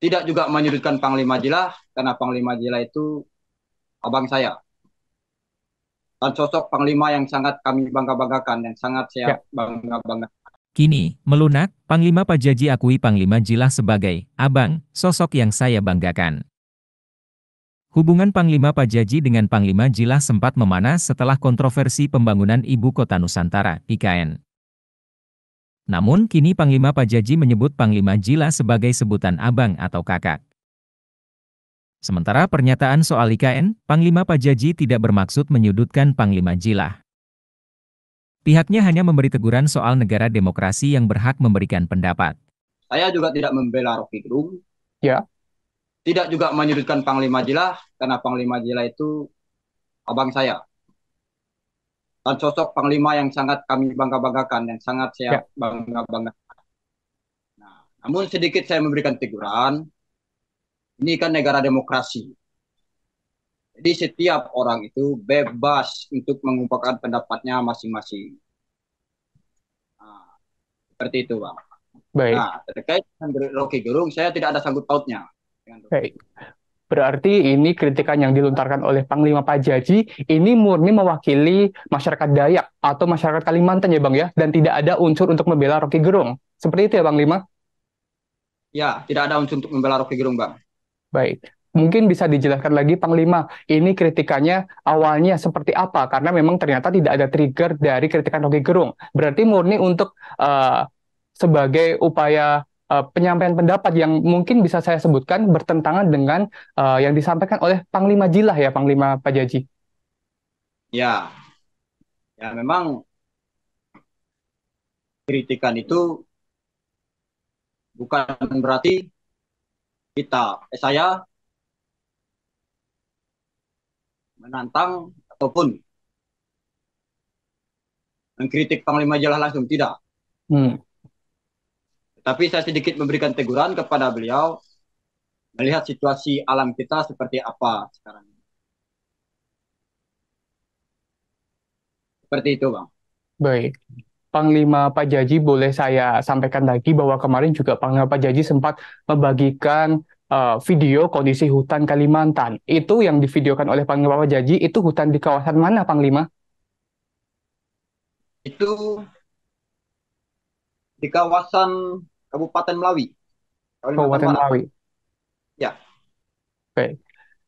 tidak juga menyudutkan Panglima Jila karena Panglima Jila itu abang saya dan sosok Panglima yang sangat kami bangga-banggakan yang sangat saya ya. bangga-banggakan. Kini, melunak, Panglima Pajaji akui Panglima Jilah sebagai abang, sosok yang saya banggakan. Hubungan Panglima Pajaji dengan Panglima Jilah sempat memanas setelah kontroversi pembangunan Ibu Kota Nusantara, IKN. Namun kini Panglima Pajaji menyebut Panglima Jila sebagai sebutan abang atau kakak. Sementara pernyataan soal IKN, Panglima Pajaji tidak bermaksud menyudutkan Panglima Jila. Pihaknya hanya memberi teguran soal negara demokrasi yang berhak memberikan pendapat. Saya juga tidak membela Rocky Gerung. Ya. Tidak juga menyudutkan Panglima Jila karena Panglima Jila itu abang saya dan sosok panglima yang sangat kami bangga-banggakan, yang sangat saya ya. bangga-banggakan. Nah, namun sedikit saya memberikan teguran, ini kan negara demokrasi. Jadi setiap orang itu bebas untuk mengungkapkan pendapatnya masing-masing. Nah, seperti itu, Bang. Baik. Nah, terkait dengan Rocky Gerung, saya tidak ada sanggup pautnya. Baik. Berarti ini kritikan yang dilontarkan oleh Panglima Pajaji ini murni mewakili masyarakat Dayak atau masyarakat Kalimantan ya Bang ya dan tidak ada unsur untuk membela Rocky Gerung. Seperti itu ya Bang Lima? Ya, tidak ada unsur untuk membela Rocky Gerung Bang. Baik. Mungkin bisa dijelaskan lagi Panglima, ini kritikannya awalnya seperti apa? Karena memang ternyata tidak ada trigger dari kritikan Rocky Gerung. Berarti murni untuk uh, sebagai upaya uh, penyampaian pendapat yang mungkin bisa saya sebutkan bertentangan dengan uh, yang disampaikan oleh Panglima Jilah ya Panglima Pak Jaji. Ya, ya memang kritikan itu bukan berarti kita eh, saya menantang ataupun mengkritik Panglima Jilah langsung tidak. Hmm. Tapi saya sedikit memberikan teguran kepada beliau melihat situasi alam kita seperti apa sekarang. Seperti itu, Bang. Baik. Panglima Pak Jaji boleh saya sampaikan lagi bahwa kemarin juga Panglima Pak Jaji sempat membagikan uh, video kondisi hutan Kalimantan. Itu yang divideokan oleh Panglima Pak Jaji, itu hutan di kawasan mana, Panglima? Itu di kawasan Kabupaten Melawi. Kabupaten Melawi. Ya. Oke.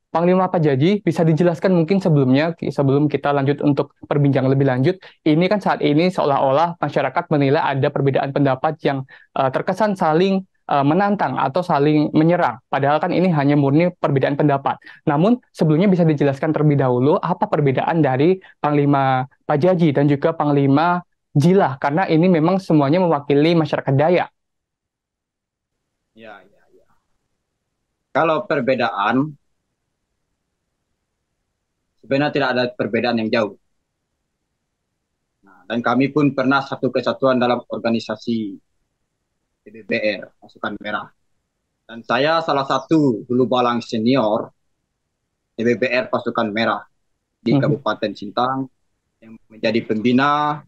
Panglima Pajaji bisa dijelaskan mungkin sebelumnya sebelum kita lanjut untuk perbincangan lebih lanjut ini kan saat ini seolah-olah masyarakat menilai ada perbedaan pendapat yang uh, terkesan saling uh, menantang atau saling menyerang padahal kan ini hanya murni perbedaan pendapat. Namun sebelumnya bisa dijelaskan terlebih dahulu apa perbedaan dari Panglima Pajaji dan juga Panglima Jilah karena ini memang semuanya mewakili masyarakat Dayak. Ya, ya, ya. Kalau perbedaan, sebenarnya tidak ada perbedaan yang jauh. Nah, dan kami pun pernah satu kesatuan dalam organisasi PBBR, Pasukan Merah. Dan saya salah satu dulu balang senior PBBR Pasukan Merah di hmm. Kabupaten Sintang yang menjadi pembina,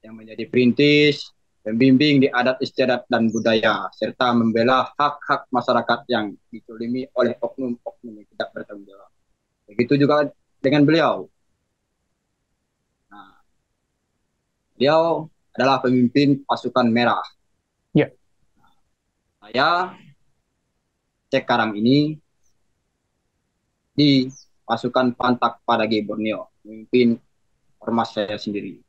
yang menjadi perintis, membimbing di adat istiadat dan budaya, serta membela hak-hak masyarakat yang diculimi oleh oknum-oknum yang tidak bertanggung jawab. Begitu juga dengan beliau. Nah, beliau adalah pemimpin pasukan merah. Ya. Nah, saya sekarang ini di pasukan pantak pada Borneo, memimpin ormas saya sendiri.